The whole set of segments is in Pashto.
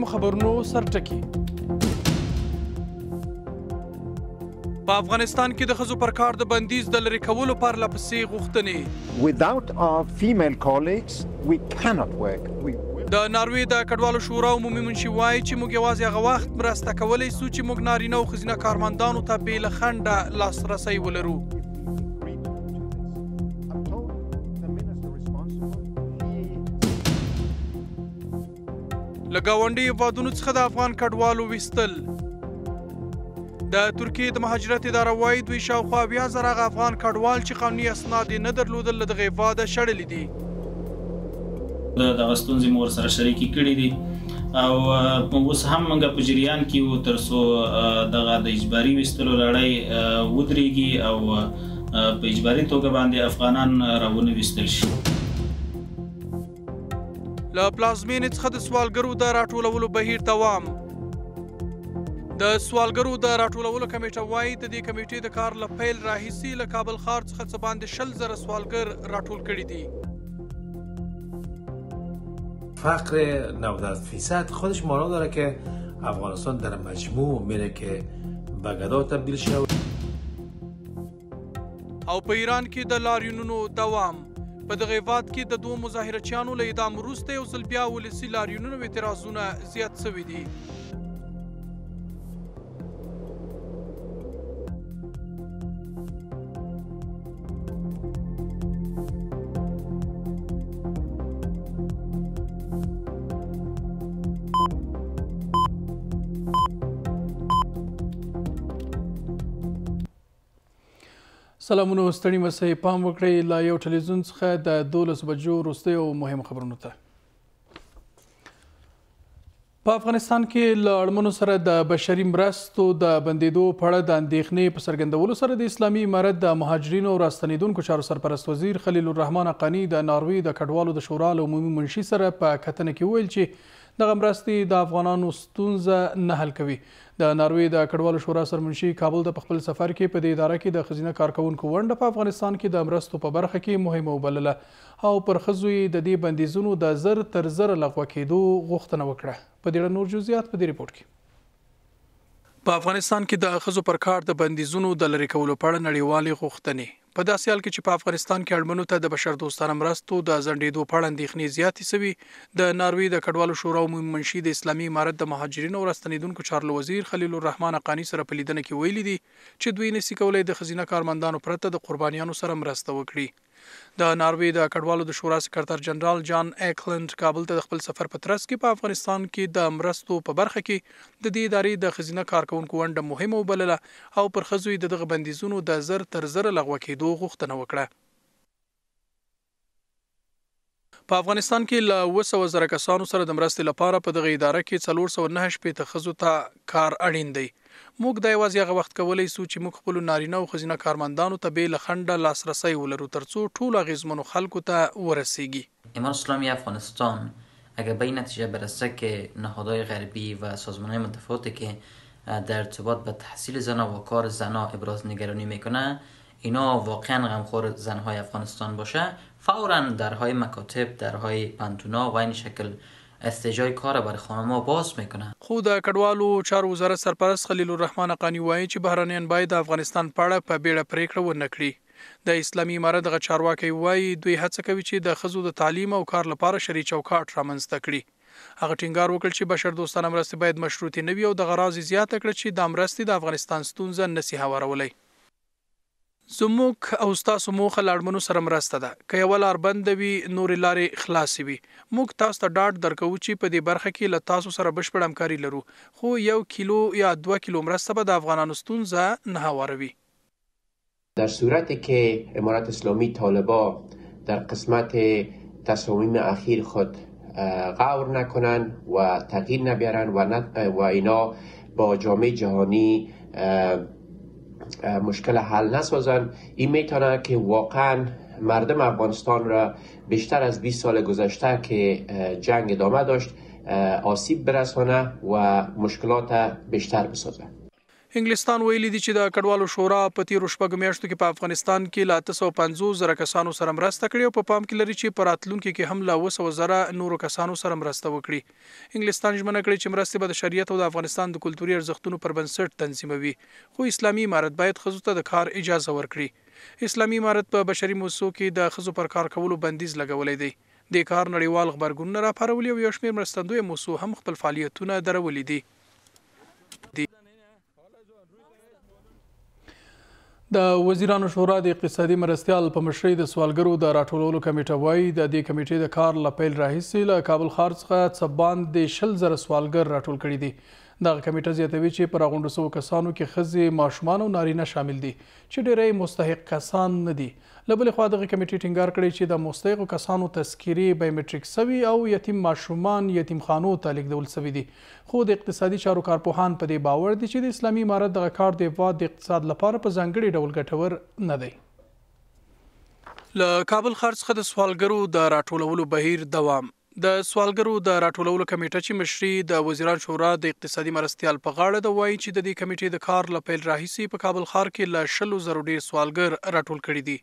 مهمو خبرونو سرټکی په افغانستان کې د خزو پر کار د بندیز د لری کولو پر لپسې غوښتنې without our female colleagues we cannot work we د ناروی د کډوالو شورا عمومي منشي وایي چې موږ یوازې هغه وخت مرسته کولای سو چې موږ نارینه او ښځینه کارمندانو ته بې له خنډه لاسرسی ولرو له گاونډي هېوادونو څخه د افغان کډوالو ویستل د ترکیې د مهاجرت اداره وایي دوی شاوخوا اویا زره هغه افغان کډوال چې قانوني اسناد یې نه درلودل له دغه هېواده شړلي دي د دغه ستونزې مور سره شریکې کړې دي او اوس هم موږ په جریان کې وو ترڅو دغه د اجباري ویستلو لړۍ ودرېږي او په اجباري توګه باندې افغانان راونه ویستل شي له پلازمینې څخه د سوالګرو د راټولولو بهیر دوام د سوالګرو د راټولولو کمیټه وایي د دې کمیټې د کار له پیل راهیسي له کابل ښار څخه څه باندې شل زره سوالګر راټول کړي دي فقر 90 فیصد خودش معنا داره که افغانستان در مجموع میره که به گدا تبدیل شود او په ایران کې د لاریونونو دوام په دغه واد کې د دوه مظاهرچیانو له اعدام وروسته یو ځل بیا ولسی لاریونونو اعتراضونه زیات شوي دي سلامونه ستړي مسئ پام وکړئ لا یو ټلویزیون څخه د دولس بجو وروستیو مهم خبرونو ته په افغانستان کې له اړمنو سره د بشري مرستو د بندیدو په اړه د اندېښنې په څرګندولو سره د اسلامي امارت د مهاجرینو راستنیدونکو چارو سرپرست وزیر خلیل الرحمن قانی د ناروې د کډوالو د شورا له عمومي منشي سره په کتنه کې وویل چې دغه مرستې د افغانانو ستونزه نه حل کوي د ناروې د کډوالو شورا سرمنشي کابل د خپل سفر کې په دې اداره کې د خزینه کارکونکو ونډه په افغانستان کې د مرستو په برخه کې مهمه وبلله او پر ښځو یې د دې بندیزونو د زر تر زر لغوه کېدو غوښتنه وکړه په دې اړه نور جزئیات په دې ریپورت کې په افغانستان کې د خزو پر کار د بندیزونو د لری کولو په اړه نړیوالې غوښتنې په داسې حال کې چې په افغانستان کې اړمنو ته د بشر دوستانه مرستو د ځنډېدو په اړه اندېښنې زیاتې سوي د ناروی د کډوالو شورا عمومي منشي د اسلامي امارت د مهاجرینو او راستنیدونکو چارلو وزیر خلیل الرحمن قانی سره په لیدنه کې ویلي دي چې دوی نسی کولای د خزینه کارمندانو پرته د قربانیانو سره مرسته وکړي د ناروی د کډوالو د شورا سکرټر جنرال جان اکلند کابل ته خپل سفر په ترڅ کې په افغانستان کې د مرستو په برخه کې د دې ادارې د خزینه کارکونکو ونډه مهمه وبلله او پر خزوی دغه بندیزونو د زر تر زر لغوه کېدو کېدو غوښتنه وکړه په افغانستان کې ل 200 زره کسانو سره د مرستې لپاره په دغه اداره کې 409 شپې تخزو ته کار اړین دی موږ د یوازې غ وخت کولای سو چې موږ خپل نارینه او خزینه کارمندانو ته به لخنډه لاسرسي ولرو ترڅو ټول غیزمنو خلکو ته ورسیږي امارات اسلامی افغانستان اگر به این نتیجه برسه که نهادهای غربی و سازمانهای متفاوتی که در ارتباط به تحصیل زنان و کار زنان ابراز نگرانی میکنه اینا واقعا غمخور زنهای افغانستان باشه فورا درهای مکاتب درهای پنتونا و این شکل استجای کار بر خانمها باز میکنه خو د کډوالو چار وزارت سرپرست خلیل الرحمن قانی وایي چې بهرانیان باید د افغانستان په اړه په بیړه پریکړه ونکړي د اسلامي امارت غ چارواکي وایي دوی هڅه کوي چې د خزو د تعلیم او کار لپاره شری چوکاټ رامنځته کړي هغه ټینګار وکړ چې بشر دوستانه مرستې باید مشروطي نه وي او د غراض زیاته کړ چې د مرستې د افغانستان ستونزه نسی هوارولې زموږ او تاسو موخه لاړمنو سره مرسته ده که یو لار بند وي نور لارې خلاص وي موږ تاسو ته ډاډ درکو چې په دې برخه کې له تاسو سره بشپړ همکاري لرو خو یو کیلو یا دوه کیلو مرسته به د افغانانو ستونزه نه هواروي در صورتی که امارات اسلامی طالبا در قسمت تصامیم اخیر خود غور نکنن و تغییر نبیارن و, و اینا با جامعه جهانی مشکل حل نسازند این میتونه که واقعا مردم افغانستان را بیشتر از 20 سال گذشته که جنگ ادامه داشت آسیب برسانه و مشکلات بیشتر بسازه انګلستان ویلي دی چې د کډوالو شورا په تیرو شپږ میاشتو کې په افغانستان کې لا 350 زره کسانو سره مرسته کړې او په پا پام کې لري چې په راتلونکو کې هم لا 200 زره نورو کسانو سره مرسته وکړي انګلستان ژمنه کړې چې مرستې به د شریعت او د افغانستان د کلتوري ارزښتونو پر بنسټ تنظیموي خو اسلامي امارت باید خزو ته د کار اجازه ورکړي اسلامي امارت په بشري موسسو کې د خزو پر کار کولو بندیز لګولې دی د کار نړیوال خبرګون راپارولې او یو شمېر مرستندوی موسسو هم خپل فعالیتونه درولې دي د وزیرانو شورا د اقتصادي مرستيال په مشرۍ د سوالګرو د راټولولو کمیټه وایي د دې کمیټې د کار لپیل راهیسي له کابل ښار څخه څبان د شل زره سوالګر راټول کړي دي دغه کمیټه زیاتوي چې پر غونډو سو کسانو کې خزي ماشومان او نارینه شامل دي چې ډېری مستحق کسان نه دي لبل خو دغه کمیټې ټینګار کړی چې د مستحقو کسانو تذکيري بایومټریک سوي او یتیم ماشومان یتیم خانو ته لیږدول سوي دي خو د اقتصادي چارو کارپوهان په دې باور دي چې د اسلامي امارت دغه کار د هېواد د اقتصاد لپاره په ځانګړي ډول ګټور نه دی له کابل خرڅ څخه د سوالګرو د راټولولو بهیر دوام د سوالګرو د راټولولو کمیټه چې مشري د وزیران شورا د اقتصادي مرستيال په غاړه د وای چې د دې کمیټې د کار لپاره راهیسي په کابل ښار کې له شلو زرو ډیر سوالګر راټول کړي دي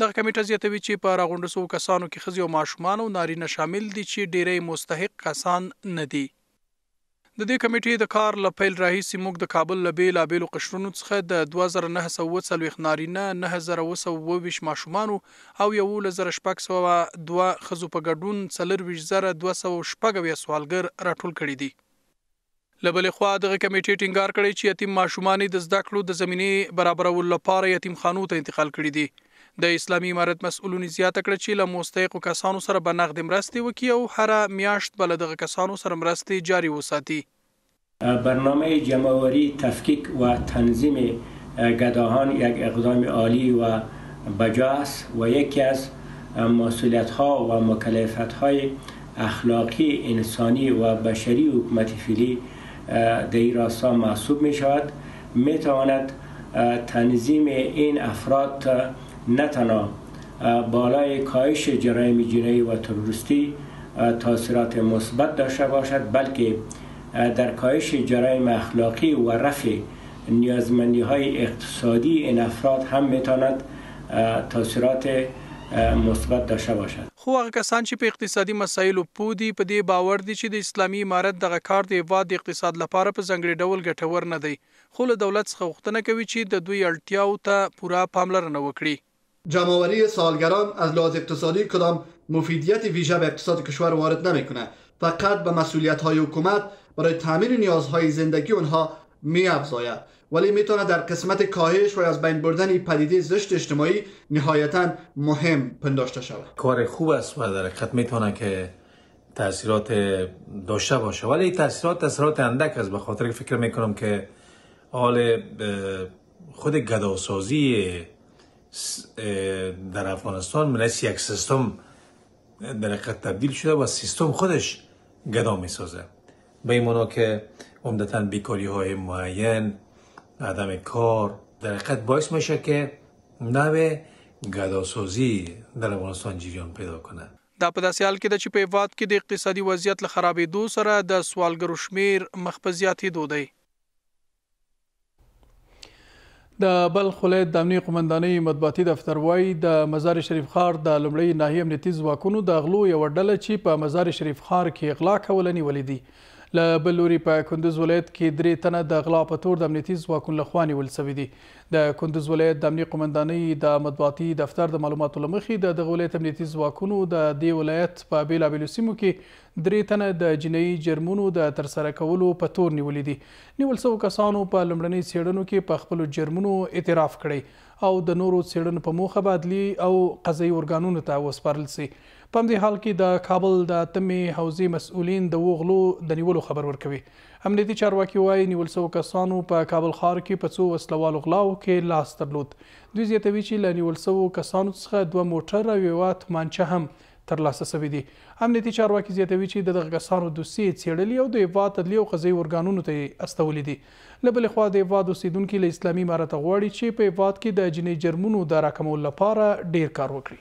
دغه کمیټه زیاتوي چې په راغونډو سو کسانو کې خزي او ماشومان او نارینه شامل دي چې ډیری مستحق کسان نه دي د دې کمیټې د کار لپیل راهیسې موږ د کابل له بیل ابیل قشرونو څخه د 2940 نارینه 9120 ماشومان او 11602 خزو په ګډون 32200 سوالګر راټول کړي دي لبل خو دغه کمیټې ټینګار کړي چې یتیم ماشومان د زده کړو د زمینه برابرولو لپاره یتیم خانو ته انتقال کړي دي د اسلامي امارت مسؤلینو زیاته کړ چې له مستحقو کسانو سره به نغد مرستې وکړي او هر میاشت بل دغه کسانو سره مرستې جاري وساتي برنامه جمعوری تفکیک و تنظیم گداهان یک اقدام عالی و بجاست و یکی از مسئولیت ها و مکلفت های اخلاقی انسانی و بشری حکومت فیلی در این راستا محسوب می شود می تواند تنظیم این افراد نه تنها بالای کاهش جرایم جنایی و تروریستی تاثیرات مثبت داشته باشد بلکه در کاهش جرایم اخلاقی و رفع نیازمندی های اقتصادی این افراد هم میتواند تاثیرات مثبت داشته باشد خو هغه کسان چې په اقتصادي مسایلو پودي په دې باور دي چې د اسلامي امارت دغه کار د واد اقتصاد لپاره په ځنګړي ډول ګټور نه دی خو له دولت څخه وختنه کوي چې د دوی اړتیاو ته پوره پاملرنه وکړي جمعوری سالگران از لحاظ اقتصادی کدام مفیدیت ویژه به اقتصاد کشور وارد نمیکنه فقط به مسئولیت های حکومت برای تامین نیازهای زندگی اونها می ولی میتونه در قسمت کاهش و از بین بردن پدیده زشت اجتماعی نهایتا مهم پنداشته شود کار خوب است و در حقیقت که تاثیرات داشته باشه ولی تاثیرات تأثیرات اندک است به خاطر فکر میکنم که حال خود گداسازی در افغانستان منس یک سیستم در تبدیل شده و سیستم خودش گدا می سازه به این که عمدتا بیکاری های معین عدم کار در حقیقت باعث میشه که گدا گداسازی در افغانستان جریان پیدا کنه دا په داسې حال کې ده چې په واد کې د اقتصادي وضعیت له دو سره د سوالګرو شمیر مخ په د بلخ ولایت د امنیت قومندانۍ مطبوعاتي دفتر وایي د مزار شریف ښار د لومړۍ ناحیې امنیتي ځواکونو د غلو یو ډله چې په مزار شریف ښار کې اغلا کول نیولې دي ل بل لوري په کندوز ولایت کې درې تنه د غلا په تور د امنیتي ځواکونو لخوا نیول شوي دي د کندوز ولایت د امنیه قومندانۍ د مطبوعاتي دفتر د معلوماتو له مخې د دغه ولایت امنیتي ځواکونو د دې ولایت په بېلابېلو سیمو کې درې تنه د جنایي جرمونو د ترسره کولو په تور نیولي دي نیول سوو کسانو په لومړنۍ څېړنو کې په خپلو جرمونو اعتراف کړی او د نورو څېړنو په موخه بدلی او قضایي ارګانونو ته وسپارل سي په همدې حال کې د کابل د تمې حوزې مسؤلین د وغلو د نیولو خبر ورکوي امنیتي چارواکي وایي نیول سو کسانو په کابل ښار کې په څو وسلوالو غلاو کې لاس درلود دوی زیاتوي چې له نیول سو کسانو څخه دوه موټر او یوه تمانچه هم ترلاسه سوي دي امنیتي چارواکي زیاتوي چې د دغه کسانو دوسیې څېړلې او د هېواد عدلي او قضایي ارګانونو ته یې استولې دي لبل خو د واد اوسیدونکو له اسلامي امارت غواړي چې په واد کې د جنې جرمونو د راکمول لپاره ډیر کار وکړي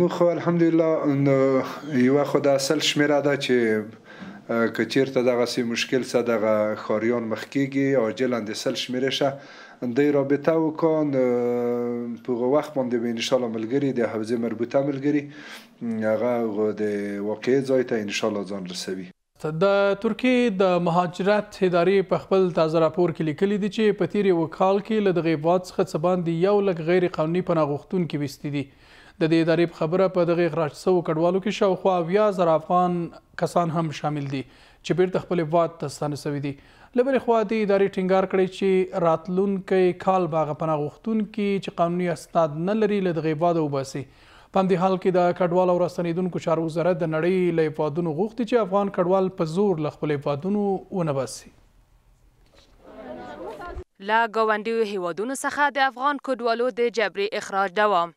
موږ خو الحمدلله یو خو د اصل شمیره ده چې کچیر ته دغه سي مشکل څه دغه خاریان مخکیږي او جلند سل شمیره شه د رابطه وکون په هغه وخت باندې به ان شاء الله ملګری د حوزه مربوطه ملګری هغه د واقعي ځای ته ان شاء الله ځان رسوي د ترکیه د مهاجرت ادارې په خپل تازه راپور کې لیکلي دي چې په تیرې وکال کې له دغې هېواد څخه څه باندې یو لک غیر قانوني پناه غوښتونکي ویستي دي د دې ادارې په خبره په دغې اخراج شوو کډوالو کې شاوخوا اویا زره افغان کسان هم شامل دي چې بیرته خپل هېواد ته ستانه سوي دي له بلې خوا دې ادارې ټینګار کړی چې راتلونکی کال به هغه پناه غوښتونکي چې قانوني اسناد نه لري له دغې هېواده وباسي په دې حال کې د کډوال او راستنیدونکو چارو وزارت د نړۍ له هیوادونو غوښتي چې افغان کډوال په زور له خپلو هیوادونو ونباسي له ګاونډیو هیوادونو څخه د افغان کډوالو د جبري اخراج دوام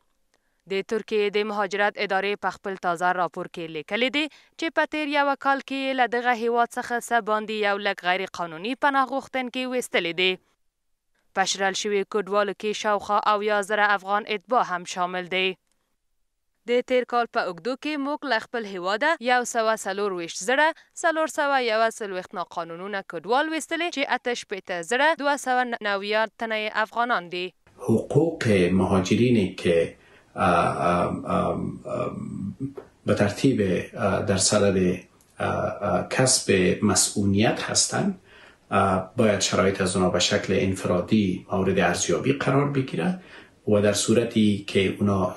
د ترکیه د مهاجرت ادارې په خپل تازه راپور کې لیکلي دي چې په تیر یو کال کې له دغه هیواد څخه څه باندې یو لک غیر قانوني پناه غوښتونکي وستلې دي پشرل شوی کډوالو کې شاوخوا او یا زره افغان اتباع هم شامل دي د تیر کال په اوږدو کې موږ له خپل هیواده یو سوه څلور ویشت زره څلور سوه یوه څلوېښت ناقانونه کډوال ویستلې چې اته شپېته زره دوه سوه نویا تنه افغانان دي حقوق مهاجرینی که به ترتیب در صدد کسب مسئولیت هستند باید شرایط از اونا به شکل انفرادی مورد ارزیابی قرار بگیرد و در صورتی که اونا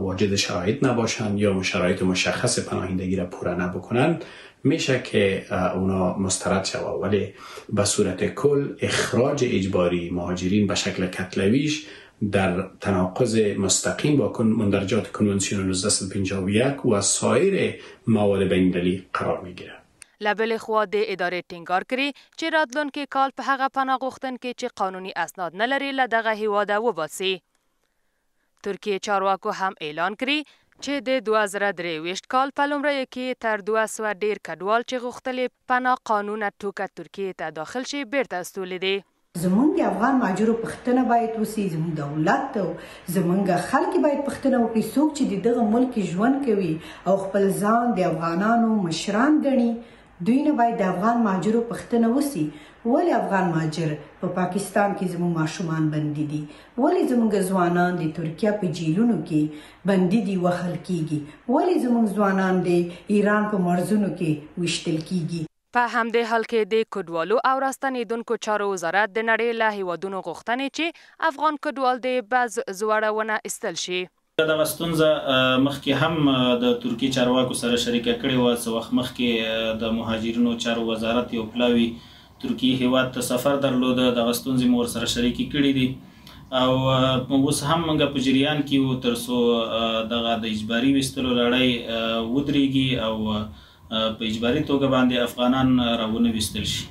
واجد شرایط نباشند یا شرایط مشخص پناهندگی را پورا نبکنند میشه که اونا مسترد شود ولی به صورت کل اخراج اجباری مهاجرین به شکل کتلویش در تناقض مستقیم با مندرجات کنونسیون 1951 و سایر مواد بین‌المللی قرار میگیره. لبل خوا د ادارې ټینګار کړي چې راتلونکي کال په هغه پناه غوښتن کې چې قانوني اسناد نه لري لدغه و وباسي ترکیه چارواکو هم اعلان کړی چې د 2023 کال په لومړیو کې تر 200 ډیر کډوال چې غوښتل پناه قانون ټوکه ترکیه ته داخل شي بیرته استولې دي زمونږ افغان ماجرو پښتنه باید وسی زمونږ دولت زمونږ خلک باید پښتنه وکړي څوک چې دغه ملک ژوند کوي او خپل ځان د افغانانو مشران ګڼي دوی نه باید د افغان ماجرو پښتنه وسی ولی افغان ماجر په پاکستان کې زموږ ماشومان بندي دي ولی زموږ ځوانان د ترکیه په جیلونو کې بندي دي وهل کیږي ولی زموږ ځوانان د ایران په مرزونو کې وشتل کیږي په همدې حال کې د کډوالو او راستنیدونکو چارو وزارت د نړۍ له هیوادونو غوښتنې چې افغان کډوال د بعض زوړونه استل شي دغه ستونزه مخکې هم د ترکی چارواکو سره شریکه کړې وه څه وخت مخکې د مهاجرینو چارو وزارت یو پلاوي ترکی هیواد ته سفر درلوده دغه ستونزې مور سره شریکې کړې دي او اوس هم موږ په جریان کې وو تر څو دغه د اجباري ویستلو لړۍ ودرېږي او په اجباري توګه باندې افغانان راونه ویستل شي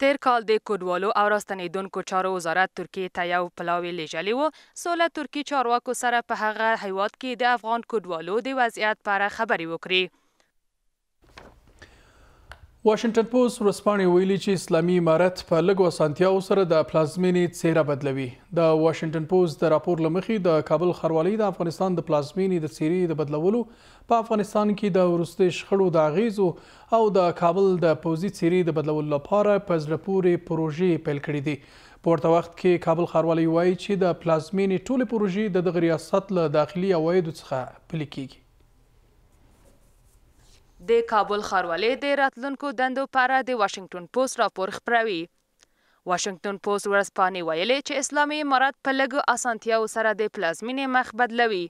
تیر کال د کوډوالو او راستنیدونکو چارو وزارت ترکیه ته یو پلاوی لیږلی و سوله ترکی چارواکو سره په هغه هیواد کې د افغان کوډوالو د وضعیت په اړه خبرې وکړي واشنگټن پوسټ ورسپانې ویلي چې اسلامي امارت په لګو سانتیاو سره د پلازمینې چیرې بدلوي د واشنگټن پوسټ د راپور لمخې د کابل خروالۍ د افغانستان د پلازمینې د چیرې د بدلولو په افغانستان کې د ورستې شخړو د اغیزو او د کابل د پوزي سری د بدلولو لپاره په ځله پورې پروژې پیل کړې دي په ورته وخت کې کابل خاروالي وایي چې د پلازمینې ټولې پروژې د دغه ریاست له داخلي عوایدو څخه پلي کیږي د کابل خاروالي د راتلونکو دندو لپاره د واشنگټن پوسټ راپور خپروي واشنگټن پوسټ ورځپاڼې ویلي چې اسلامي امارات په لږو اسانتیاو سره د پلازمینې مخ بدلوي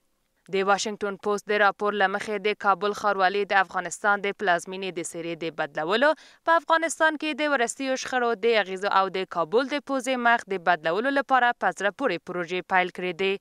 د واشنگټن پوسټ د راپور لمخې د کابل ښاروالۍ د افغانستان د پلازمینې د سری د بدلولو په افغانستان کې د ورستیو شخړو د اغیزو او د کابل د پوزې مخ د بدلولو لپاره پزره پورې پروژې پیل کړې دي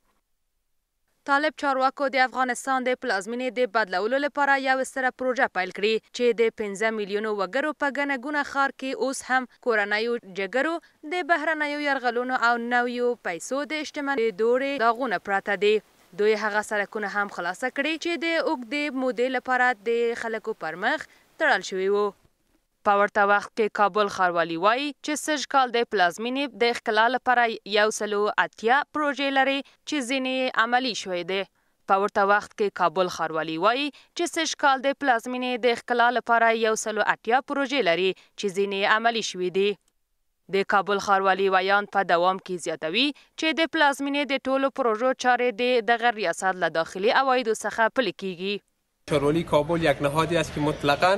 طالب چارواکو د افغانستان د پلازمینې د بدلولو لپاره یو ستره پروژه پیل کړې چې د 15 میلیونو وګړو په ګڼګونه خار کې اوس هم کورنیو جګړو د بهرنیو يرغلونو او نویو پیسو د اجتماعي دورې داغونه پراته دي دوی هغه سرکونه هم خلاصه کړي چې د اوږدې مودې لپاره د خلکو پر مخ تړل شوي وو په ورته وخت کې کابل ښاروالي وایي چې سږ کال د پلازمینې د ښکلا لپاره یو سلو اتیا پروژې لري چې ځینې عملی شوې دي په ورته وخت کې کابل ښاروالي وایي چې سږ کال د پلازمینې د ښکلا لپاره یو سلو اتیا پروژې لري چې ځینې عملی شوې دي د کابل خاروالی ویان په دوام کې زیاتوي چې د پلازمینې د ټولو پروژو چارې د دغه ریاست له داخلي عوایدو څخه پلي کیږي شورولی کابل یک نهادی است که مطلقا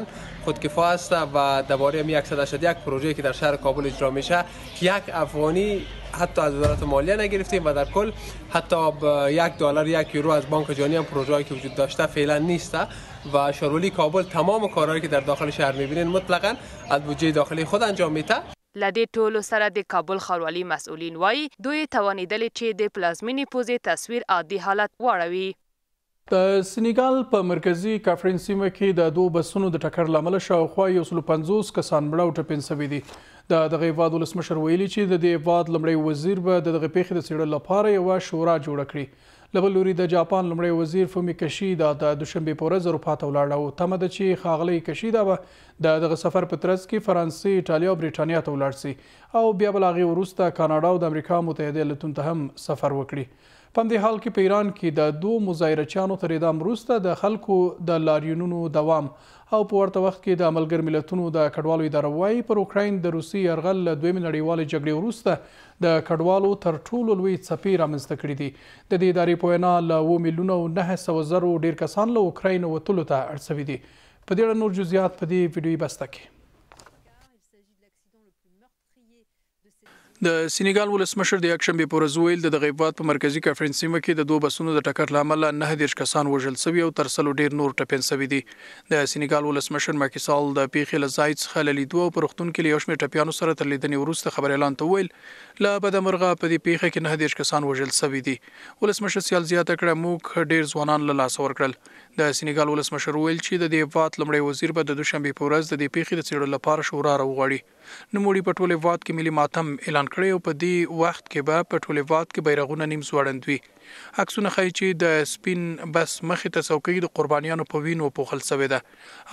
خودکفا است و دوباره می یک پروژه که در شهر کابل اجرا میشه یک افغانی حتی از وزارت مالیه نگرفتیم و در کل حتی یک دلار یک یورو از بانک جهانی هم که وجود داشته فعلا نیست و شورولی کابل تمام کارهایی که در داخل شهر میبینین مطلقا از بودجه داخلی خود انجام میده لدې ټولو سره د کابل ښاروالي مسؤلین وایي دوی توانیدل چې د پلازمینې پوزې تصویر عادي حالت واړوي د سنیګال په مرکزی کافرین سیمه کې د دوه بسونو د ټکر لامل شاوخوا 150 کسان مړه او ټپین سوي دي د دغه واد ولسمشر ویلي چې د دې واد لمړی وزیر به دغه پیښې د سیړل لپاره یو شورا جوړ کړي لبل لوري د جاپان لمړی وزیر فومي کشیدا د دوشنبه په ورځ اروپا ته ولاړ او تمه ده چې خاغلی کشیدا به د دغه سفر په ترڅ کې فرانسې ایټالیا او برېټانیا ته ولاړ سي او بیا بل هغه وروسته کاناډا او د امریکا متحده ایالاتونو ته هم سفر وکړي په دې حال کې په ایران کې د دوه مظاهرچیانو تر اعدام وروسته د خلکو د لاریونونو دوام او په ورته وخت کې د ملګر ملتونو د کډوالو اداره وایي پر اوکراین د روسي یرغل له دویمې نړیوالې جګړې وروسته د کډوالو تر ټولو لوی څپې رامنځته کړې دي د دې ادارې په وینا له اوه میلیونه او نهه سوه زرو ډېر کسان له اوکراین وتلو ته اړ سوي دي په دې اړه نور جزیات په دې ویډیویي بسته کې د سینیګال ولسمشر د اکشن به پورزویل د غیبات په مرکزی کانفرنس سیمه کې د دوه بسونو د ټکر لامل نه دیش کسان وژل سوي او تر سلو ډیر نور ټپین سوي دي د سینیګال ولسمشر ماکی سال د پیخي لزایت خللی دوه پرختون کې یو شمېر ټپیانو سره تر لیدنې وروسته خبر اعلان ته ویل لا بد مرغه په دې پیخه کې نه دیش کسان وژل سوي دي ولسمشر سیال زیاته کړه موږ ډیر ځوانان له لاس ور کړل د سینیګال ولسمشر ویل چې د دې وات لمړی وزیر به د دوشنبه په ورځ د دې پیخي د چیرې لپاره شورا راوغړي نو موړي په ټوله وات کې ملي ماتم اعلان کړی او په دې وخت کې به په ټولیواد کې بیرغونه نیم ځوړند وي عکسونه ښیي چې د سپین بس مخې ته څوکۍ د قربانیانو په وینو پوښل شوې ده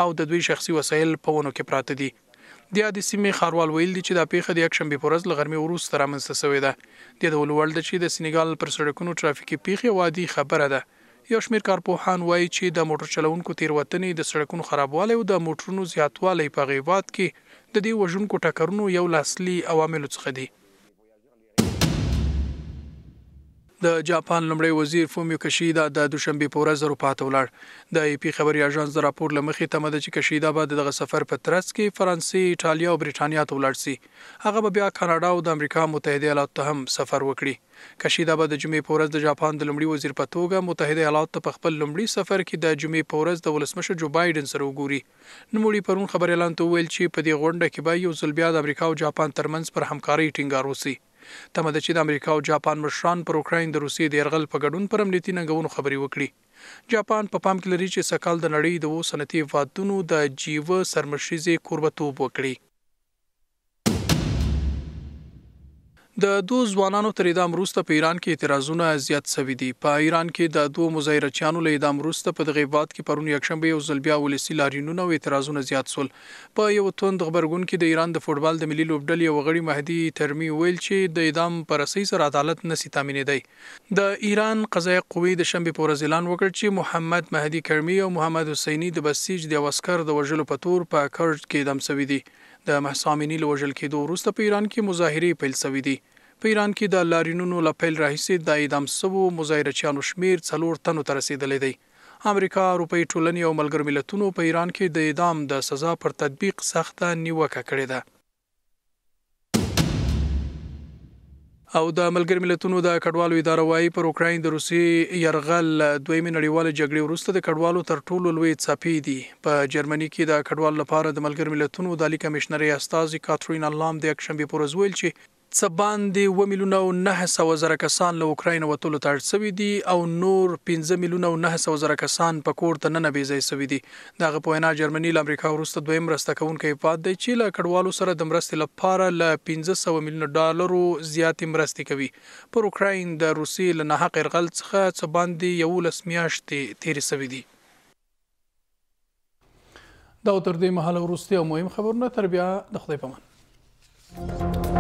او د دوی شخصي وسایل په ونو کې پراته دي د دې سیمې خاروال ویل دي چې دا پیښه د یک شنبه پورز لغرمې وروسته رامنځته شوې ده د ولول د چې د سنیګال پر سړکونو ترافیکي پیښه وادي خبره ده یو شمیر کارپوهان وایي چې د موټر چلونکو تیروتنې د سړکونو خرابوالی او د موټرونو زیاتوالی په غیبات کې د دې وژونکو ټکرونو یو لاسلی عوامل څخه دي د جاپان لمړی وزیر فومیو کشیدا د دوشنبه په ورځ اروپا ته ولاړ د ای پی خبري اژانس راپور لمخې تمه ده چې کشیدا به دغه سفر په ترڅ کې فرانسې، ایتالیا او برېټانیا ته ولاړ شي هغه به بیا کاناډا او د امریکا متحده ایالاتو ته هم سفر وکړي کشیدا به د جمعې په ورځ د جاپان د لمړي وزیر په توګه متحده ایالاتو ته خپل لمړي سفر کې د جمعې په ورځ د ولسمشر جو بایدن سره وګوري نوموړي پرون خبر اعلان ته ویل چې په دې غونډه کې به یو ځل بیا د امریکا او جاپان ترمنځ پر همکاري ټینګار وسی تمه ده چې د امریکا او جاپان مشران پر اوکرين د روسي د يرغل په ګډون پر امنیتي ننګونو خبري وکړي جاپان په پا پام کې لري چې سکهال د نړۍ د وو صنعتي وادونو د جیوه سرمشيزي قربتوب وکړي د دوه ځوانانو تر اعدام وروسته په ایران کې اعتراضونه زیات شوي دي په ایران کې د دوه مظاهرچیانو له اعدام وروسته په دغه واد کې پرون یکشنبه یو ځل بیا ولسی لارینونه او اعتراضونه زیات شول په یو توند خبرګون کې د ایران د فوټبال د ملي لوبډلې یو غړي مهدي ترمی ویل چې د اعدام پر اساس سره عدالت نه سي تامینې دی د ایران قضایي قوې د شنبه په ورځ اعلان وکړ چې محمد مهدي کرمی او محمد حسینی د بسیج د وسکر د وژلو په تور په کرج کې اعدام شوي دي د محسامینی لوژل کېدو وروسته په ایران کې مظاهره پیل شوې دي په ایران کې د لارینونو لپیل راهیسې د اعدام سوو مظاهرچیانو شمیر څلور تنو ته رسیدلې دي امریکا اروپای ټولنې او ملګر ملتونو په ایران کې د اعدام د سزا پر تطبیق سخته نیوکه کړې ده او د ملګر ملتونو د کډوالو اداره وايي پر اوکرين د روسي يرغل دویم نړیواله جګړې وروسته د کډوالو تر ټولو لوی څپې دي په جرمني کې د کډوالو لپاره د ملګر ملتونو د عالی کمشنري استاذ کاترین اللام د اکشن به پروزویل چې څه باندې 2 میلیون او 900 زره کسان له اوکرين وتلو ته اړ شوي دي او نور 15 میلیون او 900 زره کسان په کور ته نه بيځي شوي دي دغه په وینا جرمني له امریکا وروسته دویم مرسته کوونکې پات دی چې له کډوالو سره د مرستې لپاره له 1500 میلیون ډالرو زیات مرستې کوي پر اوکرين د روسي له نه حق ارغل څخه څه باندې یو لسمیاشتې تیر شوي دي دا تر دې مهاله وروسته مهم خبرونه تر بیا د خدای پمن